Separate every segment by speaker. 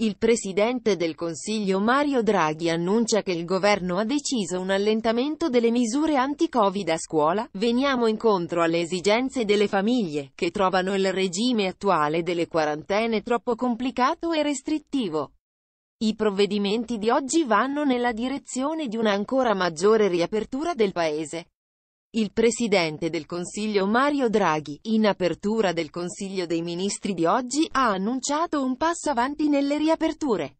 Speaker 1: Il presidente del Consiglio Mario Draghi annuncia che il governo ha deciso un allentamento delle misure anti-Covid a scuola, veniamo incontro alle esigenze delle famiglie, che trovano il regime attuale delle quarantene troppo complicato e restrittivo. I provvedimenti di oggi vanno nella direzione di una ancora maggiore riapertura del Paese. Il Presidente del Consiglio Mario Draghi, in apertura del Consiglio dei Ministri di oggi, ha annunciato un passo avanti nelle riaperture.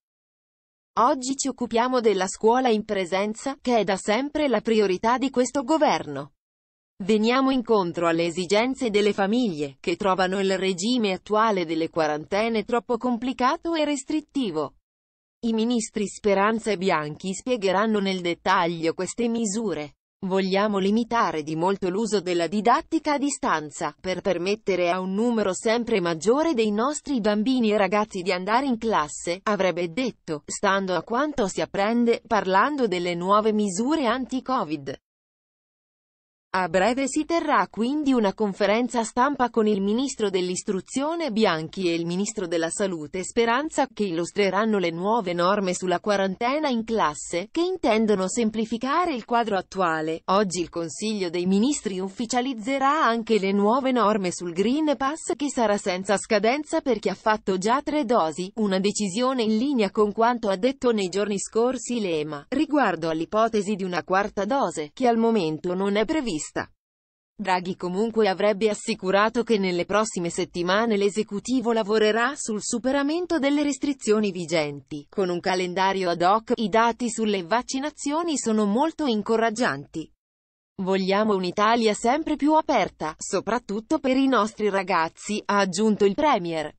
Speaker 1: Oggi ci occupiamo della scuola in presenza, che è da sempre la priorità di questo governo. Veniamo incontro alle esigenze delle famiglie, che trovano il regime attuale delle quarantene troppo complicato e restrittivo. I ministri Speranza e Bianchi spiegheranno nel dettaglio queste misure. Vogliamo limitare di molto l'uso della didattica a distanza, per permettere a un numero sempre maggiore dei nostri bambini e ragazzi di andare in classe, avrebbe detto, stando a quanto si apprende, parlando delle nuove misure anti-Covid. A breve si terrà quindi una conferenza stampa con il ministro dell'istruzione Bianchi e il ministro della salute Speranza che illustreranno le nuove norme sulla quarantena in classe, che intendono semplificare il quadro attuale. Oggi il Consiglio dei Ministri ufficializzerà anche le nuove norme sul Green Pass che sarà senza scadenza per chi ha fatto già tre dosi, una decisione in linea con quanto ha detto nei giorni scorsi l'EMA, riguardo all'ipotesi di una quarta dose, che al momento non è prevista vista. Draghi comunque avrebbe assicurato che nelle prossime settimane l'esecutivo lavorerà sul superamento delle restrizioni vigenti. Con un calendario ad hoc, i dati sulle vaccinazioni sono molto incoraggianti. Vogliamo un'Italia sempre più aperta, soprattutto per i nostri ragazzi, ha aggiunto il Premier.